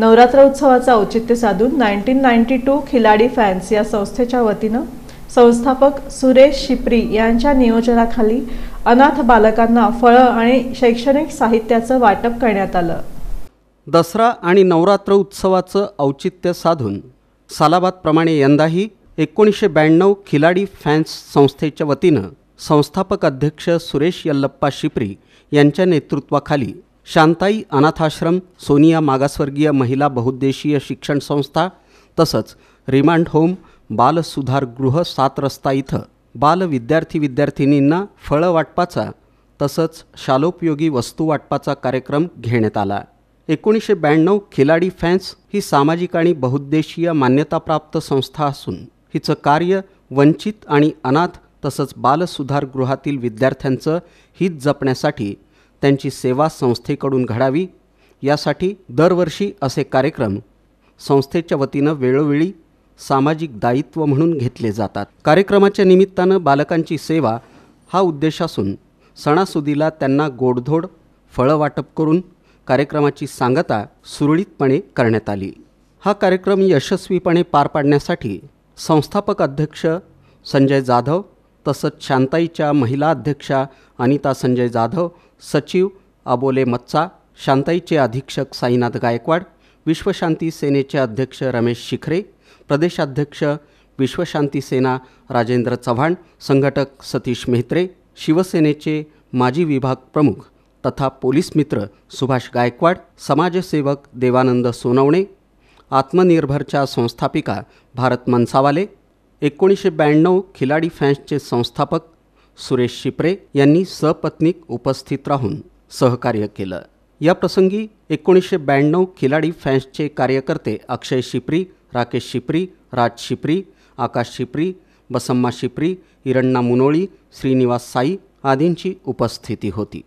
नवरात्र उत्सवाचं औचित्य साधून nineteen ninety two Khiladi fans या संस्थेच्या वतीनं संस्थापक सुरेश शिप्री यांच्या नियोजनाखाली अनाथ बालकांना फळं आणि शैक्षणिक साहित्याचं वाटप करण्यात आलं दसरा आणि नवरात्र उत्सवाचं औचित्य साधून सालाबादप्रमाणे यंदाही एकोणीसशे ब्याण्णव खिलाडी फॅन्स संस्थेच्या वतीनं संस्थापक अध्यक्ष सुरेश यल्लप्पा शिप्री यांच्या नेतृत्वाखाली शांताई अनाथाश्रम सोनिया मागासवर्गीय महिला बहुद्देशीय शिक्षण संस्था तसंच रिमांड होम बाल गृह सात रस्ता इथं बाल विद्यार्थी विद्यार्थिनींना फळं वाटपाचा तसंच शालोपयोगी वस्तू वाटपाचा कार्यक्रम घेण्यात आला एकोणीसशे ब्याण्णव खिलाडी फॅन्स ही सामाजिक आणि बहुद्देशीय मान्यताप्राप्त संस्था असून हिचं कार्य वंचित आणि अनाथ तसंच बालसुधारगृहातील विद्यार्थ्यांचं हित जपण्यासाठी त्यांची सेवा संस्थेकडून घडावी यासाठी दरवर्षी असे कार्यक्रम संस्थेच्या वतीनं वेळोवेळी सामाजिक दायित्व म्हणून घेतले जातात कार्यक्रमाच्या निमित्तानं बालकांची सेवा हा उद्देश असून सणासुदीला त्यांना गोडधोड फळं वाटप करून कार्यक्रमाची सांगता सुरळीतपणे करण्यात आली हा कार्यक्रम यशस्वीपणे पार पाडण्यासाठी संस्थापक अध्यक्ष संजय जाधव तसंच शांताईच्या महिला अध्यक्षा अनिता संजय जाधव सचिव आबोले मत्सा शांताईचे अधीक्षक साईनाथ गायकवाड विश्वशांती सेनेचे अध्यक्ष रमेश शिखरे प्रदेशाध्यक्ष विश्वशांती सेना राजेंद्र चव्हाण संघटक सतीश मेहत्रे शिवसेनेचे माजी विभाग प्रमुख तथा पोलीस मित्र सुभाष गायकवाड समाजसेवक देवानंद सोनवणे आत्मनिर्भरच्या संस्थापिका भारत मनसावाले एकोणीसशे ब्याण्णव खिलाडी फॅन्सचे संस्थापक सुरेश शिप्रे यांनी सपत्नीक उपस्थित राहून सहकार्य केलं या प्रसंगी एकोणीसशे ब्याण्णव खिलाडी फॅन्सचे कार्यकर्ते अक्षय शिप्री राकेश शिप्री राज शिपरी आकाश शिप्री बसम्मा शिप्री हिरण्णा मुनोळी श्रीनिवास साई आदींची उपस्थिती होती